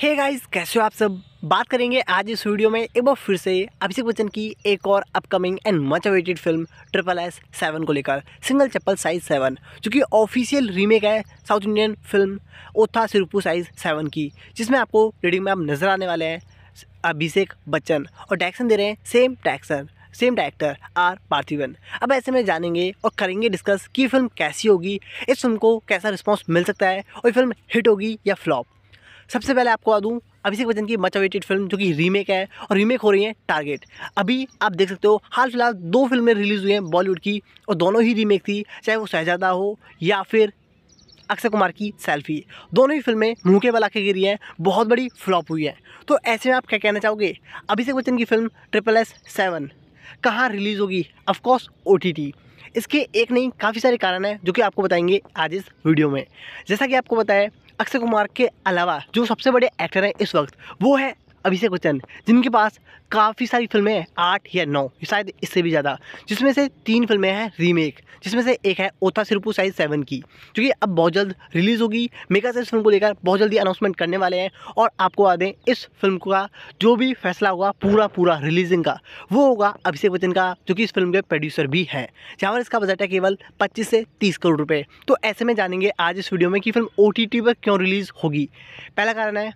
हे hey guys कैसे हो आप सब बात करेंगे आज इस वीडियो में एक बार फिर से अभिषेक बच्चन की एक और upcoming and much awaited film triple S seven को लेकर सिंगल चप्पल साइज सेवन जो कि ऑफिशियल रीमेक है south Indian film Oththa Seruppu size seven की जिसमें आपको रीडिंग में आप नज़र आने वाले हैं अभिषेक बच्चन और डायरेक्शन दे रहे हैं same direction same director R Parthiban अब ऐसे में जानेंगे और करेंगे डिस्कस कि फिल्म कैसी होगी इस फिल्म को कैसा रिस्पॉन्स मिल सकता है और फिल्म हिट होगी या फ्लॉप सबसे पहले आपको आ दूँ अभिषेक बच्चन की मच अवेटेड फिल्म जो कि रीमेक है और रीमेक हो रही है टारगेट अभी आप देख सकते हो हाल फिलहाल दो फिल्में रिलीज़ हुई हैं बॉलीवुड की और दोनों ही रीमेक थी चाहे वो शहजादा हो या फिर अक्षय कुमार की सेल्फी दोनों ही फिल्में मुँह के बला के गिरी हैं बहुत बड़ी फ्लॉप हुई है तो ऐसे में आप क्या कहना चाहोगे अभिषेक बच्चन की फिल्म ट्रिपल एस सेवन कहाँ रिलीज़ होगी अफकोर्स ओ टी टी इसके एक नहीं काफ़ी सारे कारण हैं जो कि आपको बताएंगे आज इस वीडियो में जैसा कि आपको बताया अक्षय कुमार के अलावा जो सबसे बड़े एक्टर हैं इस वक्त वो है अभिषेक बच्चन जिनके पास काफ़ी सारी फिल्में हैं आठ या नौ शायद इससे भी ज़्यादा जिसमें से तीन फिल्में हैं रीमेक जिसमें से एक है ओता सिरपू साइज सेवन की जो कि अब बहुत जल्द रिलीज़ होगी मेगा से इस फिल्म को लेकर बहुत जल्दी अनाउंसमेंट करने वाले हैं और आपको बता दें इस फिल्म का जो भी फैसला होगा पूरा पूरा रिलीजिंग का वो होगा अभिषेक बच्चन का जो कि इस फिल्म के प्रोड्यूसर भी हैं जहाँ पर इसका बजट है केवल पच्चीस से तीस करोड़ रुपये तो ऐसे में जानेंगे आज इस वीडियो में कि फिल्म ओ पर क्यों रिलीज़ होगी पहला कारण है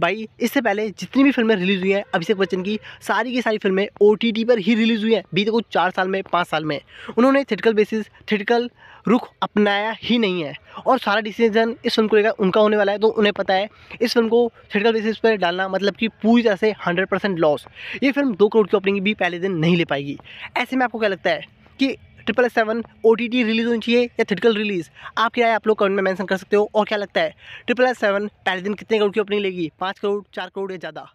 भाई इससे पहले जितनी भी फिल्में रिलीज़ हुई हैं अभिषेक बच्चन की सारी की सारी फिल्में ओ पर ही रिलीज़ हुई हैं बीते कुछ चार साल में पाँच साल में उन्होंने थिएटिकल बेसिस थिएटिकल रुख अपनाया ही नहीं है और सारा डिसीजन इस फिल्म को लेकर उनका होने वाला है तो उन्हें पता है इस फिल्म को थिएटिकल बेसिस पर डालना मतलब कि पूरी तरह से हंड्रेड परसेंट लॉस ये फिल्म दो करोड़ की ओपनिंग भी पहले दिन नहीं ले पाएगी ऐसे में आपको क्या लगता है कि triple seven O T T release होनी चाहिए या थिटिकल रिलीज़ आपकी राय आप लोग कमेंट में मेंशन कर सकते हो और क्या लगता है ट्रिपल सेवन पहले दिन कितने करोड़ की ओपनिंग लेगी पाँच करोड़ चार करोड़ या ज़्यादा